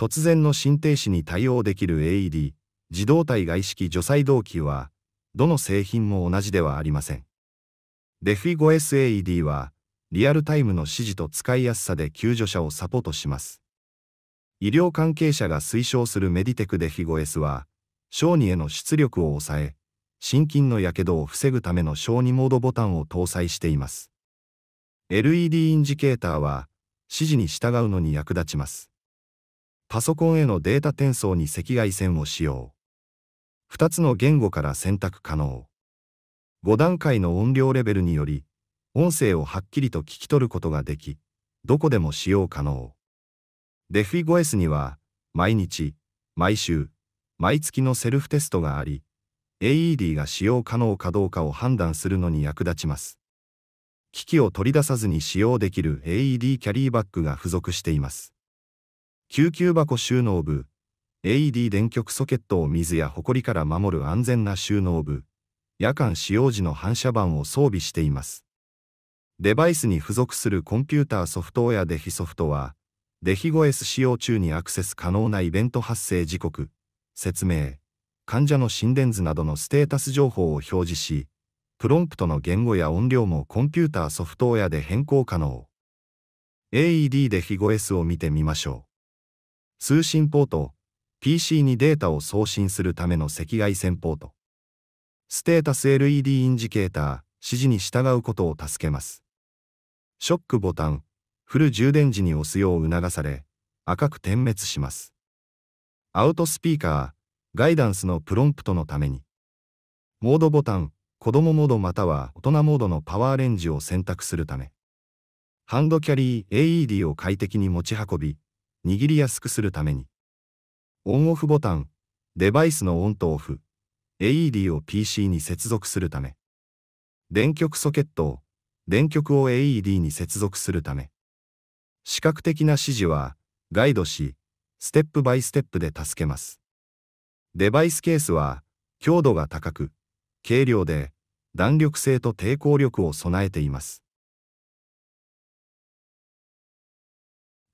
突然の心停止に対応できる AED、自動体外式除細動器は、どの製品も同じではありません。デフィ 5SAED は、リアルタイムの指示と使いやすさで救助者をサポートします。医療関係者が推奨するメディテクデフィゴ s は、小児への出力を抑え、心筋のやけどを防ぐための小児モードボタンを搭載しています。LED インジケーターは、指示に従うのに役立ちます。パソコンへのデータ転送に赤外線を使用。二つの言語から選択可能。五段階の音量レベルにより、音声をはっきりと聞き取ることができ、どこでも使用可能。デフィゴエスには、毎日、毎週、毎月のセルフテストがあり、AED が使用可能かどうかを判断するのに役立ちます。機器を取り出さずに使用できる AED キャリーバッグが付属しています。救急箱収納部 AED 電極ソケットを水や埃から守る安全な収納部夜間使用時の反射板を装備していますデバイスに付属するコンピューターソフトウェアデヒソフトはデヒゴエス使用中にアクセス可能なイベント発生時刻説明患者の心電図などのステータス情報を表示しプロンプトの言語や音量もコンピューターソフトウェアで変更可能 AED でヒゴエスを見てみましょう通信ポート、PC にデータを送信するための赤外線ポート、ステータス LED インジケーター、指示に従うことを助けます。ショックボタン、フル充電時に押すよう促され、赤く点滅します。アウトスピーカー、ガイダンスのプロンプトのために、モードボタン、子供モードまたは大人モードのパワーレンジを選択するため、ハンドキャリー AED を快適に持ち運び、握りやすくするために、オンオフボタン、デバイスのオンとオフ、AED を PC に接続するため、電極ソケットを、電極を AED に接続するため、視覚的な指示はガイドし、ステップバイステップで助けます。デバイスケースは強度が高く、軽量で弾力性と抵抗力を備えています。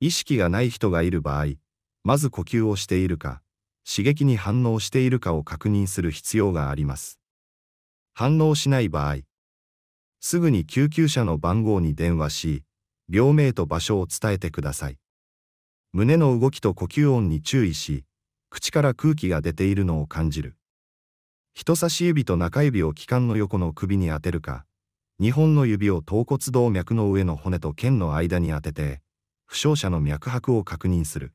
意識がない人がいる場合、まず呼吸をしているか、刺激に反応しているかを確認する必要があります。反応しない場合、すぐに救急車の番号に電話し、病名と場所を伝えてください。胸の動きと呼吸音に注意し、口から空気が出ているのを感じる。人差し指と中指を気管の横の首に当てるか、2本の指を頭骨動脈の上の骨と腱の間に当てて、負傷者の脈拍を確認する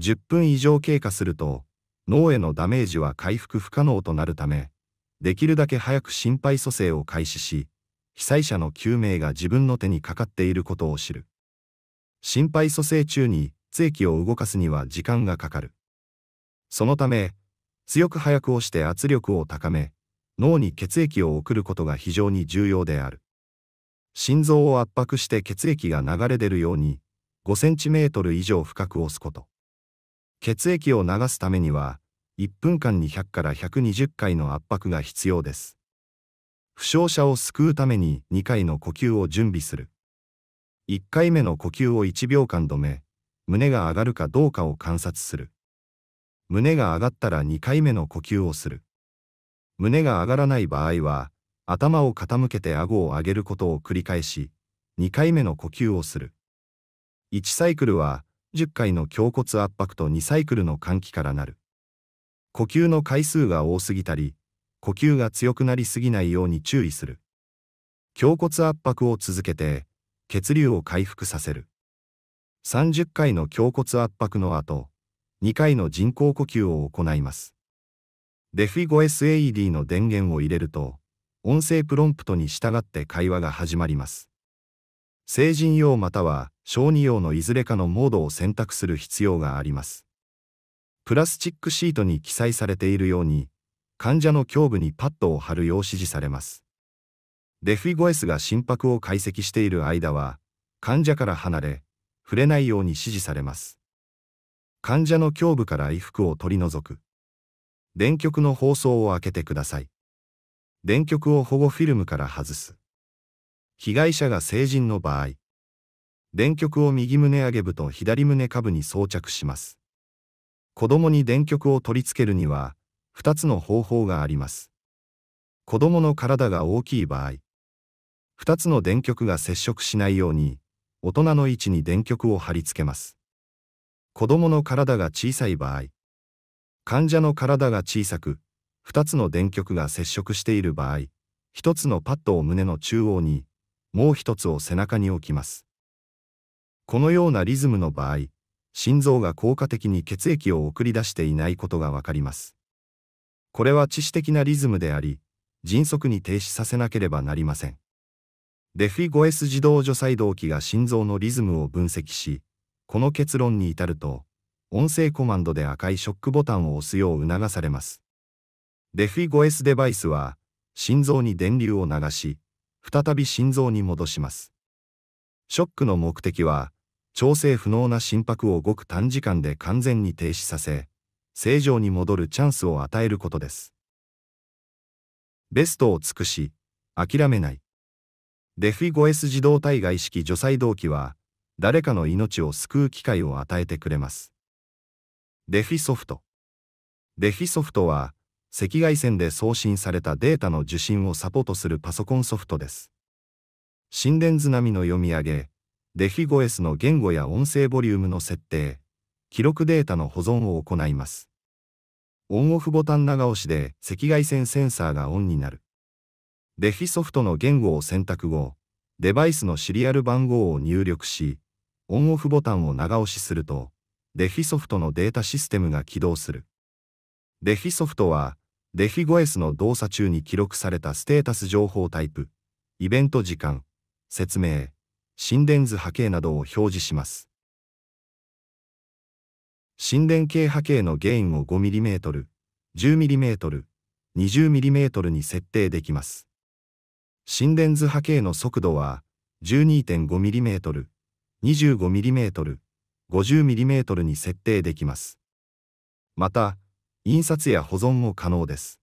10分以上経過すると脳へのダメージは回復不可能となるためできるだけ早く心肺蘇生を開始し被災者の救命が自分の手にかかっていることを知る心肺蘇生中に血液を動かすには時間がかかるそのため強く早く押して圧力を高め脳に血液を送ることが非常に重要である心臓を圧迫して血液が流れ出るように5センチメートル以上深く押すこと。血液を流すためには、1分間に100から120回の圧迫が必要です。負傷者を救うために2回の呼吸を準備する。1回目の呼吸を1秒間止め、胸が上がるかどうかを観察する。胸が上がったら2回目の呼吸をする。胸が上がらない場合は、頭を傾けて顎を上げることを繰り返し、2回目の呼吸をする。1サイクルは10回の胸骨圧迫と2サイクルの換気からなる。呼吸の回数が多すぎたり、呼吸が強くなりすぎないように注意する。胸骨圧迫を続けて、血流を回復させる。30回の胸骨圧迫の後、2回の人工呼吸を行います。デフィゴ SAED の電源を入れると、音声プロンプトに従って会話が始まります。成人用または小児用のいずれかのモードを選択する必要があります。プラスチックシートに記載されているように、患者の胸部にパッドを貼るよう指示されます。デフィゴエスが心拍を解析している間は、患者から離れ、触れないように指示されます。患者の胸部から衣服を取り除く。電極の包装を開けてください。電極を保護フィルムから外す。被害者が成人の場合、電極を右胸上げ部と左胸下部に装着します。子供に電極を取り付けるには、2つの方法があります。子供の体が大きい場合、2つの電極が接触しないように、大人の位置に電極を貼り付けます。子供の体が小さい場合、患者の体が小さく、2つの電極が接触している場合、1つのパッドを胸の中央に、もう1つを背中に置きます。このようなリズムの場合、心臓が効果的に血液を送り出していないことがわかります。これは致死的なリズムであり、迅速に停止させなければなりません。デフィ 5S 自動除細動器が心臓のリズムを分析し、この結論に至ると、音声コマンドで赤いショックボタンを押すよう促されます。デフィゴエ s デバイスは、心臓に電流を流し、再び心臓に戻します。ショックの目的は、調整不能な心拍をごく短時間で完全に停止させ、正常に戻るチャンスを与えることです。ベストを尽くし、諦めない。デフィゴエス自動体外式除細動器は、誰かの命を救う機会を与えてくれます。デフィソフト。デフィソフトは、赤外線で送信されたデータの受信をサポートするパソコンソフトです。心電図並みの読み上げ、デフィゴエスの言語や音声ボリュームの設定、記録データの保存を行います。オンオフボタン長押しで赤外線センサーがオンになる。デフィソフトの言語を選択後、デバイスのシリアル番号を入力し、オンオフボタンを長押しすると、デフィソフトのデータシステムが起動する。デフィソフトは、デフィゴエスの動作中に記録されたステータス情報タイプ、イベント時間、説明、心電図波形などを表示します。心電計波形のゲインを 5mm、10mm、20mm に設定できます。心電図波形の速度は 12.5mm、25mm、50mm に設定できます。また、印刷や保存も可能です。